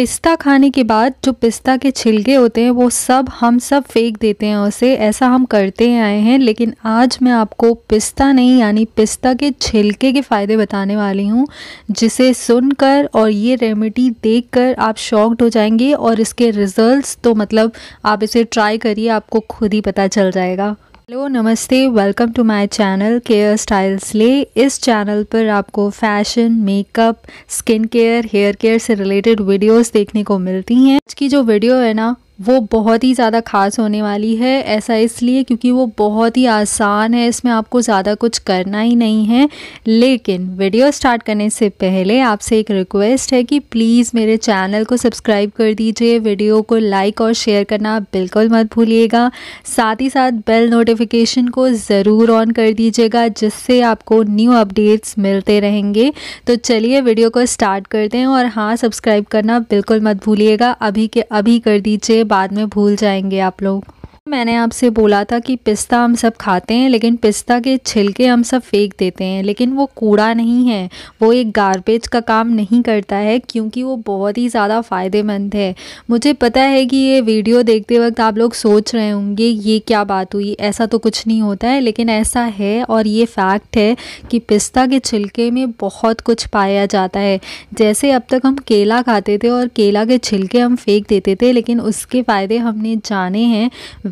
पिस्ता खाने के बाद जो पिस्ता के छिलके होते हैं वो सब हम सब फेंक देते हैं उसे ऐसा हम करते आए हैं लेकिन आज मैं आपको पिस्ता नहीं यानी पिस्ता के छिलके के फ़ायदे बताने वाली हूँ जिसे सुनकर और ये रेमेडी देखकर आप शॉक्ड हो जाएंगे और इसके रिजल्ट्स तो मतलब आप इसे ट्राई करिए आपको खुद ही पता चल जाएगा हेलो नमस्ते welcome to my channel care styles ले इस चैनल पर आपको fashion makeup skin care hair care से रिलेटेड वीडियोस देखने को मिलती हैं आज की जो वीडियो है ना वो बहुत ही ज़्यादा ख़ास होने वाली है ऐसा इसलिए क्योंकि वो बहुत ही आसान है इसमें आपको ज़्यादा कुछ करना ही नहीं है लेकिन वीडियो स्टार्ट करने से पहले आपसे एक रिक्वेस्ट है कि प्लीज़ मेरे चैनल को सब्सक्राइब कर दीजिए वीडियो को लाइक और शेयर करना बिल्कुल मत भूलिएगा साथ ही साथ बेल नोटिफिकेशन को ज़रूर ऑन कर दीजिएगा जिससे आपको न्यू अपडेट्स मिलते रहेंगे तो चलिए वीडियो को स्टार्ट करते हैं और हाँ सब्सक्राइब करना बिल्कुल मत भूलिएगा अभी के अभी कर दीजिए बाद में भूल जाएंगे आप लोग मैंने आपसे बोला था कि पिस्ता हम सब खाते हैं लेकिन पिस्ता के छिलके हम सब फेंक देते हैं लेकिन वो कूड़ा नहीं है वो एक गारबेज का काम नहीं करता है क्योंकि वो बहुत ही ज़्यादा फ़ायदेमंद है मुझे पता है कि ये वीडियो देखते वक्त आप लोग सोच रहे होंगे ये क्या बात हुई ऐसा तो कुछ नहीं होता है लेकिन ऐसा है और ये फैक्ट है कि पिस्ता के छिलके में बहुत कुछ पाया जाता है जैसे अब तक हम केला खाते थे और केला के छिलके हम फेंक देते थे लेकिन उसके फ़ायदे हमने जाने हैं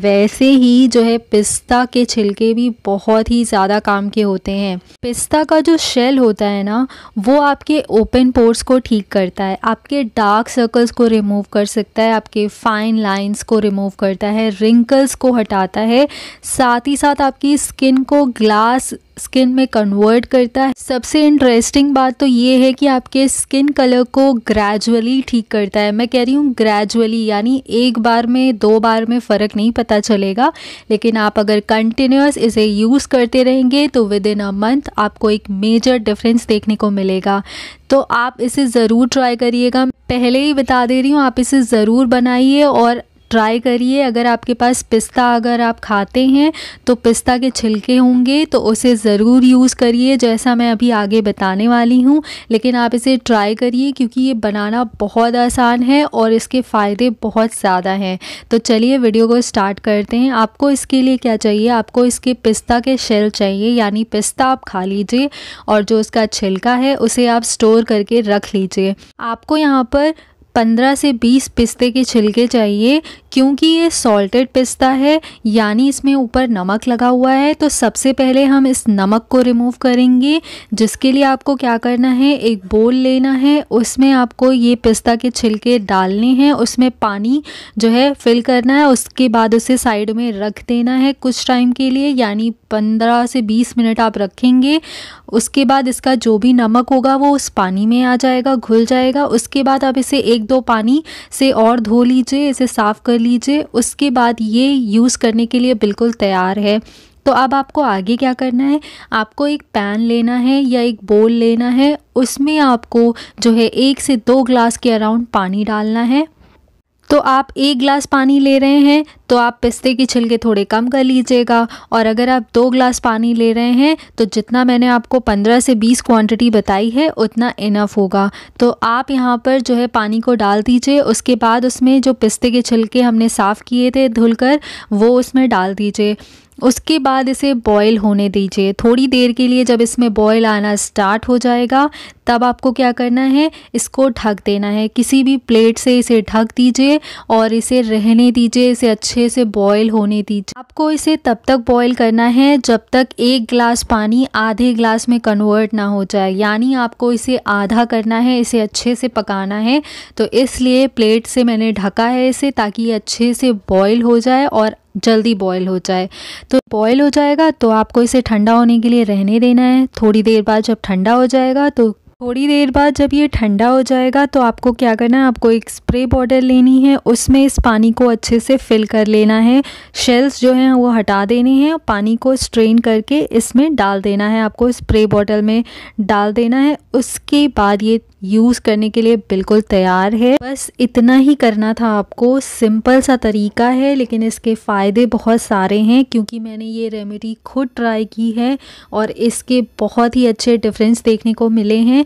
वैसे ही जो है पिस्ता के छिलके भी बहुत ही ज़्यादा काम के होते हैं पिस्ता का जो शेल होता है ना वो आपके ओपन पोर्स को ठीक करता है आपके डार्क सर्कल्स को रिमूव कर सकता है आपके फाइन लाइंस को रिमूव करता है रिंकल्स को हटाता है साथ ही साथ आपकी स्किन को ग्लास स्किन में कन्वर्ट करता है सबसे इंटरेस्टिंग बात तो ये है कि आपके स्किन कलर को ग्रेजुअली ठीक करता है मैं कह रही हूँ ग्रेजुअली यानी एक बार में दो बार में फ़र्क नहीं पता चलेगा लेकिन आप अगर कंटिन्यूस इसे यूज़ करते रहेंगे तो विद इन अ मंथ आपको एक मेजर डिफरेंस देखने को मिलेगा तो आप इसे ज़रूर ट्राई करिएगा पहले ही बता दे रही हूँ आप इसे ज़रूर बनाइए और ट्राई करिए अगर आपके पास पिस्ता अगर आप खाते हैं तो पिस्ता के छिलके होंगे तो उसे ज़रूर यूज़ करिए जैसा मैं अभी आगे बताने वाली हूँ लेकिन आप इसे ट्राई करिए क्योंकि ये बनाना बहुत आसान है और इसके फ़ायदे बहुत ज़्यादा हैं तो चलिए वीडियो को स्टार्ट करते हैं आपको इसके लिए क्या चाहिए आपको इसके पिस्ता के शेल चाहिए यानी पिस्ता आप खा लीजिए और जो उसका छिलका है उसे आप स्टोर करके रख लीजिए आपको यहाँ पर पंद्रह से बीस पिस्ते के छिलके चाहिए क्योंकि ये सॉल्टेड पिस्ता है यानी इसमें ऊपर नमक लगा हुआ है तो सबसे पहले हम इस नमक को रिमूव करेंगे जिसके लिए आपको क्या करना है एक बोल लेना है उसमें आपको ये पिस्ता के छिलके डालने हैं उसमें पानी जो है फिल करना है उसके बाद उसे साइड में रख देना है कुछ टाइम के लिए यानी पंद्रह से बीस मिनट आप रखेंगे उसके बाद इसका जो भी नमक होगा वो उस पानी में आ जाएगा घुल जाएगा उसके बाद आप इसे एक दो पानी से और धो लीजिए इसे साफ़ कर लीजिए उसके बाद ये यूज़ करने के लिए बिल्कुल तैयार है तो अब आपको आगे क्या करना है आपको एक पैन लेना है या एक बोल लेना है उसमें आपको जो है एक से दो ग्लास के अराउंड पानी डालना है तो आप एक ग्लास पानी ले रहे हैं तो आप पिस्ते के छिलके थोड़े कम कर लीजिएगा और अगर आप दो ग्लास पानी ले रहे हैं तो जितना मैंने आपको 15 से 20 क्वांटिटी बताई है उतना इनफ होगा तो आप यहाँ पर जो है पानी को डाल दीजिए उसके बाद उसमें जो पिस्ते के छिलके हमने साफ़ किए थे धुलकर वो उसमें डाल दीजिए उसके बाद इसे बॉईल होने दीजिए थोड़ी देर के लिए जब इसमें बॉईल आना स्टार्ट हो जाएगा तब आपको क्या करना है इसको ढक देना है किसी भी प्लेट से इसे ढक दीजिए और इसे रहने दीजिए इसे अच्छे से बॉयल होने दीजिए आपको इसे तब तक बॉयल करना है जब तक एक गिलास पानी आधे गिलास में कन्वर्ट ना हो जाए यानी आपको इसे आधा करना है इसे अच्छे से पकाना है तो इसलिए प्लेट से मैंने ढका है इसे ताकि ये अच्छे से बॉयल हो जाए और जल्दी बॉयल हो जाए तो बॉयल हो जाएगा तो आपको इसे ठंडा होने के लिए रहने देना है थोड़ी देर बाद जब ठंडा हो जाएगा तो थोड़ी देर बाद जब ये ठंडा हो जाएगा तो आपको क्या करना है आपको एक स्प्रे बॉटल लेनी है उसमें इस पानी को अच्छे से फिल कर लेना है शेल्स जो हैं वो हटा देने हैं और पानी को स्ट्रेन करके इसमें डाल देना है आपको स्प्रे बॉटल में डाल देना है उसके बाद ये यूज़ करने के लिए बिल्कुल तैयार है बस इतना ही करना था आपको सिंपल सा तरीका है लेकिन इसके फ़ायदे बहुत सारे हैं क्योंकि मैंने ये रेमेडी खुद ट्राई की है और इसके बहुत ही अच्छे डिफरेंस देखने को मिले हैं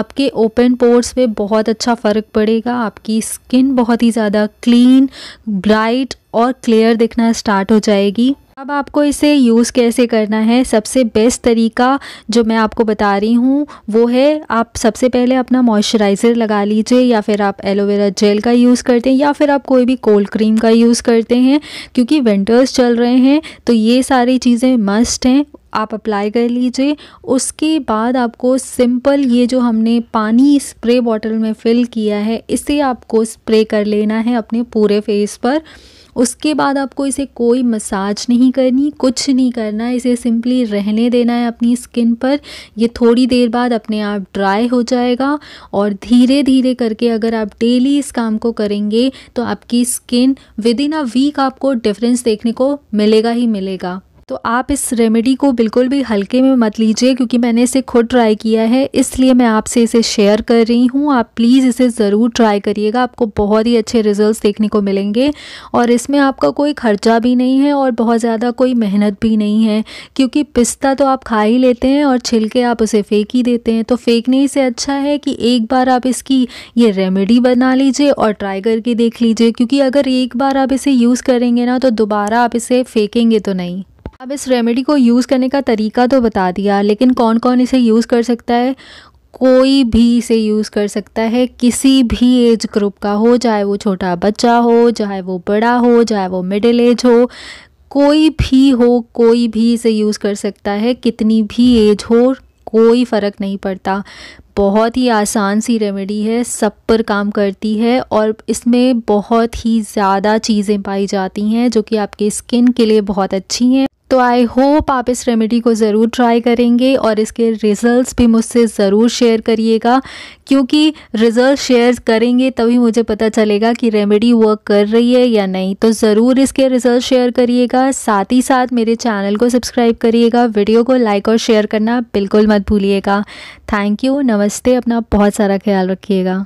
आपके ओपन पोर्स पे बहुत अच्छा फ़र्क पड़ेगा आपकी स्किन बहुत ही ज़्यादा क्लीन ब्राइट और क्लियर दिखना स्टार्ट हो जाएगी अब आपको इसे यूज़ कैसे करना है सबसे बेस्ट तरीका जो मैं आपको बता रही हूँ वो है आप सबसे पहले अपना मॉइस्चराइज़र लगा लीजिए या फिर आप एलोवेरा जेल का यूज़ करते हैं या फिर आप कोई भी कोल्ड क्रीम का यूज़ करते हैं क्योंकि विंटर्स चल रहे हैं तो ये सारी चीज़ें मस्ट हैं आप अप्लाई कर लीजिए उसके बाद आपको सिंपल ये जो हमने पानी स्प्रे बॉटल में फिल किया है इसे आपको स्प्रे कर लेना है अपने पूरे फेस पर उसके बाद आपको इसे कोई मसाज नहीं करनी कुछ नहीं करना इसे सिंपली रहने देना है अपनी स्किन पर ये थोड़ी देर बाद अपने आप ड्राई हो जाएगा और धीरे धीरे करके अगर आप डेली इस काम को करेंगे तो आपकी skin within a week आपको डिफरेंस देखने को मिलेगा ही मिलेगा तो आप इस रेमेडी को बिल्कुल भी हल्के में मत लीजिए क्योंकि मैंने इसे खुद ट्राई किया है इसलिए मैं आपसे इसे शेयर कर रही हूँ आप प्लीज़ इसे ज़रूर ट्राई करिएगा आपको बहुत ही अच्छे रिजल्ट देखने को मिलेंगे और इसमें आपका कोई खर्चा भी नहीं है और बहुत ज़्यादा कोई मेहनत भी नहीं है क्योंकि पिस्ता तो आप खा ही लेते हैं और छिलके आप उसे फेंक ही देते हैं तो फेंकने से अच्छा है कि एक बार आप इसकी ये रेमेडी बना लीजिए और ट्राई करके देख लीजिए क्योंकि अगर एक बार आप इसे यूज़ करेंगे ना तो दोबारा आप इसे फेंकेंगे तो नहीं अब इस रेमेडी को यूज़ करने का तरीका तो बता दिया लेकिन कौन कौन इसे यूज़ कर सकता है कोई भी इसे यूज़ कर सकता है किसी भी एज ग्रुप का हो चाहे वो छोटा बच्चा हो चाहे वो बड़ा हो चाहे वो मिडिल एज हो कोई भी हो कोई भी इसे यूज़ कर सकता है कितनी भी एज हो कोई फ़र्क नहीं पड़ता बहुत ही आसान सी रेमेडी है सब पर काम करती है और इसमें बहुत ही ज़्यादा चीज़ें पाई जाती हैं जो कि आपके स्किन के लिए बहुत अच्छी हैं तो आई होप आप इस रेमेडी को ज़रूर ट्राई करेंगे और इसके रिज़ल्ट्स भी मुझसे ज़रूर शेयर करिएगा क्योंकि रिज़ल्ट शेयर करेंगे तभी मुझे पता चलेगा कि रेमेडी वर्क कर रही है या नहीं तो ज़रूर इसके रिज़ल्ट शेयर करिएगा साथ ही साथ मेरे चैनल को सब्सक्राइब करिएगा वीडियो को लाइक और शेयर करना बिल्कुल मत भूलिएगा थैंक यू नमस्ते अपना बहुत सारा ख्याल रखिएगा